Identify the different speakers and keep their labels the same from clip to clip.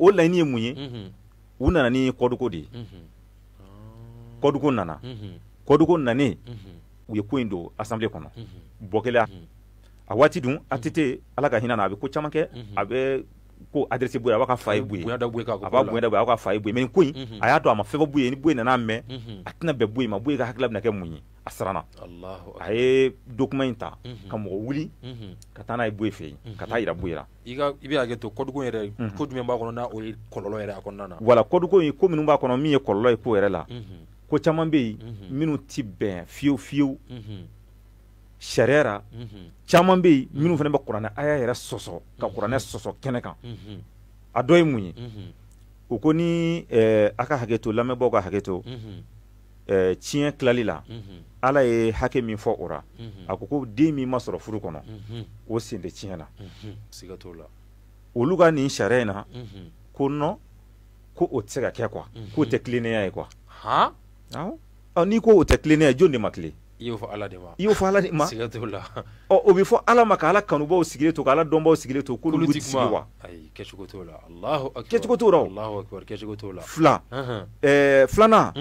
Speaker 1: o laɲini ye mun ye u nana ni kɔduko de ye kɔduko nana kɔduko nanen u ye ko in don asanbile kɔnɔ bɔkɛla a waati dun atite ala ka hinɛ na a bɛ ko caman kɛ a bɛ ko adrese bo ye a b'a ka fa ye bo ye a b'a bonyada bo ye a b'a ka fa ye bo ye mɛ nin ko in a y'a dɔn a ma fɛn fɔ bo ye ni bo ye nan'a mɛn a tɛna bɛn bo ye ma bo ye ka hakilila bɛna kɛ mun ye a siranna a ye dokuma yi ta ka mɔgɔ wuli ka taa n'a ye boye fɛ yen ka taa yira boye la i bɛ hakɛ to kɔduko yɛrɛ ko jumɛn b'a kɔnɔ n'a o ye kɔlɔlɔ yɛrɛ a kɔnɔna na wala kɔduko in ko minnu b'a kɔnɔ min ye kɔlɔlɔ ye ko yɛrɛ la ko caaman bɛ yen minnu ti bɛn fiyewu fiyewu sariya ra caman bɛ yen minnu fana bɛ kuranɛ aya yɛrɛ sɔsɔ ka kuranɛ sɔsɔ kɛnɛ kan a dɔ ye mun ye o ko ni a ka hakɛ to lamɛnbaaw ka hakɛ to Eh, tiɲɛ tilali la ala ye hakɛ min fɔ o ra a ko ko den min ma sɔrɔ furu kɔnɔ o sen tɛ tiɲɛ na olu ka nin sariya in na ko nɔ ko o tɛ se ka kɛ kuwa k'o tɛ tilennenya ye kuwa n'i ko o tɛ tilennenya ye jɔn de ma tile i y'o fɔ ala de ma y'o fɔ ala de ma siga t'o ɔ o bɛ fɔ ala ma ka ala kanubaw sigilen to ka ala dɔnbaw sigilen to k'olu ti sigi wa
Speaker 2: ayi kɛcogo t'o la alahu akibaru kɛcogo t'o la o alahu akibaru kɛcogo t'o la fila ɛɛ
Speaker 1: eh, filanan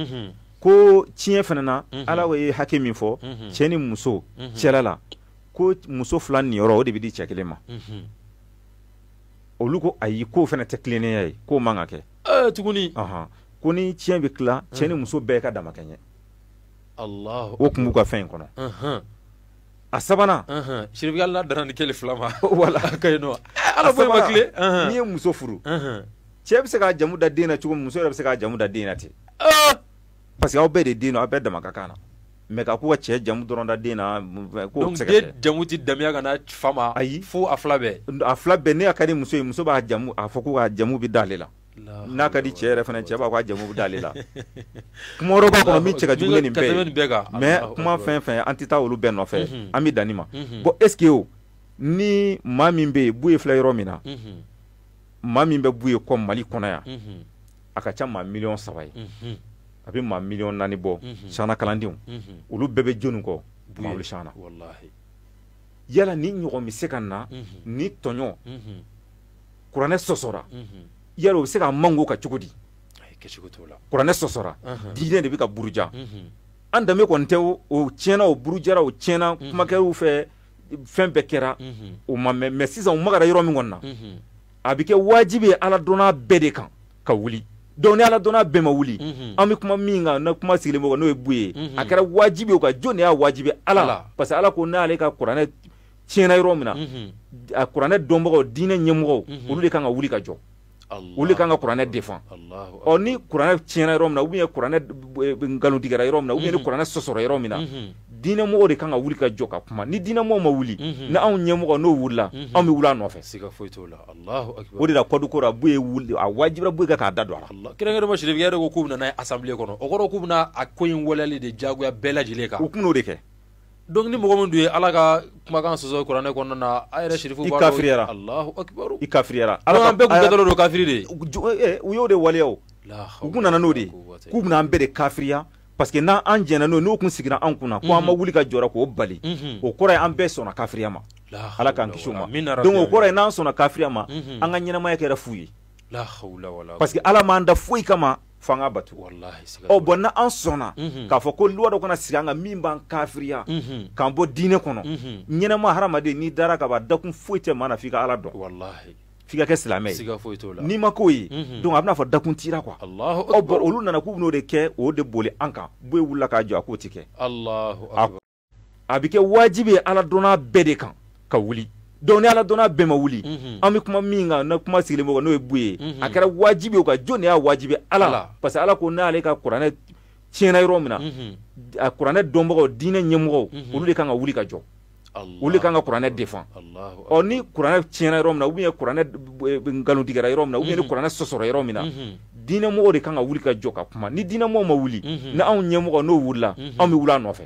Speaker 1: ko tiɲɛ fana na ala ye hakɛ min fɔ cɛɛ ni muso cɛla la ko muso fila niyɔrɔ o de bi di cɛ kelen ma olu ko ayi k'o fana tɛ tilennenya ye k'o man ka kɛ tuguni ko ni tiɲɛ bɛ tila cɛ ni muso bɛɛ ka damakɛɲɛ o tun b'u ka fɛn in kɔnɔ a sabanan siribiya la dara ni kelen fila ma wala ka ala ko ma kile n'i ye muso furu cɛ bɛ se k'a jamu da den na cogo muso yɛrɛ bɛ se k'a jamu da den na ten parce que aw bɛɛ de den don aw bɛɛ dama ka kan na mɛ ka k'u ka cɛ jamu dɔrɔn da den na k'o tɛ donc den jamu tɛ damiya ka na fa ma ayi fo a fila bɛɛ a fila bɛɛ ne ka di muso ye muso b'a jamu a fɔ k'u ka jamu bɛ d'ale la n'a ka di cɛ yɛrɛ fana cɛ b'a ko a jamu bɛ d'ale la kuma wɛrɛ b'a kɔnɔ min cɛ ka jugu ni nin bɛɛ ye mɛ kuma fɛn fɛn an taa olu bɛɛ nɔfɛ an dan nin ma bon est ce que o ni maa min bɛ yen buye filɛ yɔrɔ min na maa min bɛ buye kɔ mali kɔnɔ yan a ka ca maa miliyɔn saba ye a bɛ maa miliyɔn naani bɔ sahana kalandenw olu bɛɛ bɛ jɔnni kɔ mawuli sahana yala ni ɲɔgɔn bɛ se ka na ni tɔɲɔ kuranɛ sɔsɔra yala o bɛ se ka mango ka cogo di kuranɛ sɔsɔra diinɛ de bɛ ka buruja an danbe kɔni tɛ o tiɲɛna o burujara o tiɲɛna kumakɛw fɛ fɛn bɛɛ kɛra o ma mɛn mɛ sisan u magara yɔrɔ min kɔni na a bɛ kɛ wajibi ye ala dɔnna bɛɛ de kan ka wuli donc ni ala dɔnna bɛɛ ma wuli mhm. an bɛ kuma min kan na kuma sigilen bɛ n'o ye bu ye mhm. a kɛra wajibi ye o kan jɔn de y'a wajibi ala parce que ala ko n'ale ka kuranɛ tiɲɛna yɔrɔ min na mhm. a kuranɛ dɔnbagaw diinɛ ɲɛmɔgɔw olu de kan ka wuli ka jɔ olu de kan ka kuranɛ defan ɔ ni kuranɛ tiɲɛna yɔrɔ min na ou bien kuranɛ nkalontigɛra euh, euh, yɔrɔ min na ou bien ni kuranɛ sɔsɔra yɔrɔ min na diinɛmɔgɔ de kan ka wuli ka jɔ ka kuma ni diinɛmɔgɔ ma wuli ni anw ɲɛmɔgɔ n'o wulila anw bɛ wuli a nɔfɛ siga la alahu akibaru o de la kɔduko la bu ye wuli a wajibira bu ye k'a da don a la kɛrɛnkɛrɛnma sirifin yɛrɛ ko k'u bɛ na n'a ye assemblée kɔnɔ o kɔrɔ k'u bɛ a ko in waleyali de diyagoya bɛɛ lajɛlen kan u tun de kɛ donc ni mɔgɔ min dun ye ala ka kumakan sɔsɔ kuranɛ kɔnɔna na a yɛrɛ sirifu b'a kafiriyara alahu akibaru i ala an bɛɛ kun kɛtɔlɔ do kafiri de eh, u y'o de waleya o u kun nana n'o de ye k'u bɛna an bɛɛ de kafiriya parce que na an jɛnna n'o n'o kun sigira an kunna ko an ma mhm. wuli ka jɔra k'o bali mhm. o kɔrɔ ye an bɛɛ sɔnna kafiriya ma ala k'an kisi o ma donc o kɔrɔ ye n'an sɔnna kafiriya ma mhm. an ka ɲɛnamaya kɛra fu ye parce que ala m'an da foyi kama f'an ka bato ɔ bɔn an sɔnna k'a fɔ ko luwa dɔ kana sigi an kan min b'an kafiriya k'an bɔ diinɛ kɔnɔ ɲɛnɛma hadamaden n'i dara ka ban dakun foyi tɛ maa na f'i ka ala dɔn f'i ka kɛ silamɛ ye siga foyi t'o la n'i ma k'o ye donc a bɛna fɔ dakun tira quoi alahu akbar olu nana k'u bɛn'o de kɛ o de boli an kan boye wulila k'a jɔ a k'o ti kɛ
Speaker 2: alahu akbar
Speaker 1: a bɛ kɛ wajibi ye ala dɔnna bɛɛ de kan ka wuli donc ni ala dɔnna bɛɛ ma wuli an bɛ kuma min kan na kuma sigilen bɛ kan n'o ye bu a kɛra wajibi ye o kan jɔn de y'a wajibi ala la parce que ala ko n'ale ka kuranɛ tiɲɛna yɔrɔ min na a kuranɛ dɔnbagaw diinɛ ɲɛmɔgɔw olu de kan ka wuli ka jɔ olu kan ka kuranɛ defan ɔ ni kuranɛ tiɲɛna yɔrɔ min na ubiyɛn kuranɛ euh, nkalontigɛra yɔrɔ min na ubiyɛn ni mhm. kuranɛ sɔsɔrɔ yɔrɔ min na mhm. diinɛmɔgɔ de kan ka wuli ka jɔ ka kuma ni diinɛmɔgɔ ma wuli mhm. ni anw ɲɛmɔgɔ n'o wulila anw be wuli a nɔfɛ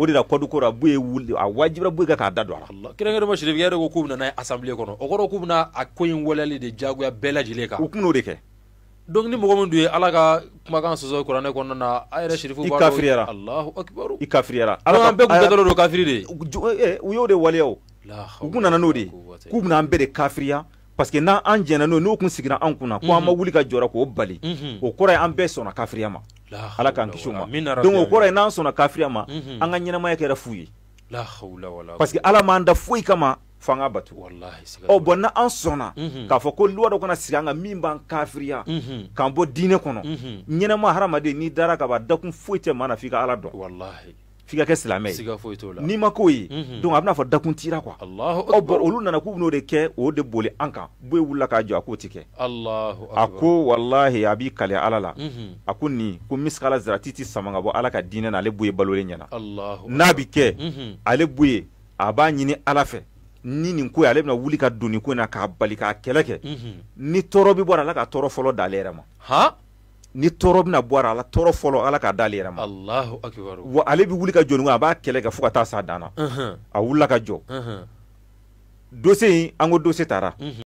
Speaker 1: o de la kɔduko la boye wuli a wajibira boye ka k'a da don a la kɛrɛnkɛrɛnma sirifiyɛ yɛrɛ ko k'u bɛna n'a ye asanbilen kɔnɔ o kɔrɔ k'u bɛna a ko in waleyali de diyagoya bɛɛ lajɛlen kan u tun de kɛ donc ni mɔgɔ min dun ye ala ka kumakan sɔsɔ kuranɛ kɔnɔna na a yɛrɛ shirifu i kafiriyara alahu akibaru i kafiriyara ala an bɛɛ kun kɛtɔlɔ don kafiri de eh, eh, u y'o de waleya o u kun nana n'o de k'u bɛna an bɛɛ de kafiriya parce que n'an jɛnna n'o n'o kun sigira an kunna ko an ma mhm. wuli ka jɔra k'o bali mhm. o kɔrɔ ye an bɛɛ sɔnna kafiriya ma ala k'an kisi o ma donc o kɔrɔ ye n'an sɔnna kafiriya ma mhm. an ka ɲɛnamaya kɛra fu ye parce que ala m'an da foyi kama fo an ka ɔ bɔn na an sɔnna mhm. k'a fɔ ko luwa dɔ kana sigi an ka min b'an kafiriya mhm. k'an bɔ diinɛ kɔnɔ mhm. ɲɛnɛma hadamaden n'i dara ka ban dakun foyi tɛ mana na f'i ka ala dɔn f'i ka kɛ silamɛ
Speaker 2: ye n'i ma k'o ye donc a
Speaker 1: bɛna fɔ dakun tira quoi ɔ bɔn olu nana k'u bɛn'o de kɛ o de boli an kan boye wulila k'a jɔ a k'o ti kɛ a ko walahi a b'i kale ala la a ko nin ko misikala zarati ti sama ka bɔ ala ka diinɛ na ale boye balole ɲɛna n'a bi kɛ ale boye a b'a ɲini ala fɛ ni nin ko ye ale bɛna wuli ka don nin ko in na k'a bali k'a kɛlɛ kɛ ni tɔɔrɔ bɛ bɔ a la ala ka tɔɔrɔ fɔlɔ d'ale yɛrɛ ma ni tɔɔrɔ bɛna bɔ a la tɔɔrɔ fɔlɔ ala ka d'ale yɛrɛ ma wa ale bɛ wuli ka jɔ nin ko a b'a kɛlɛ kɛ fo ka taa s'a dan na a wulila ka jɔ dose in an ko dose taara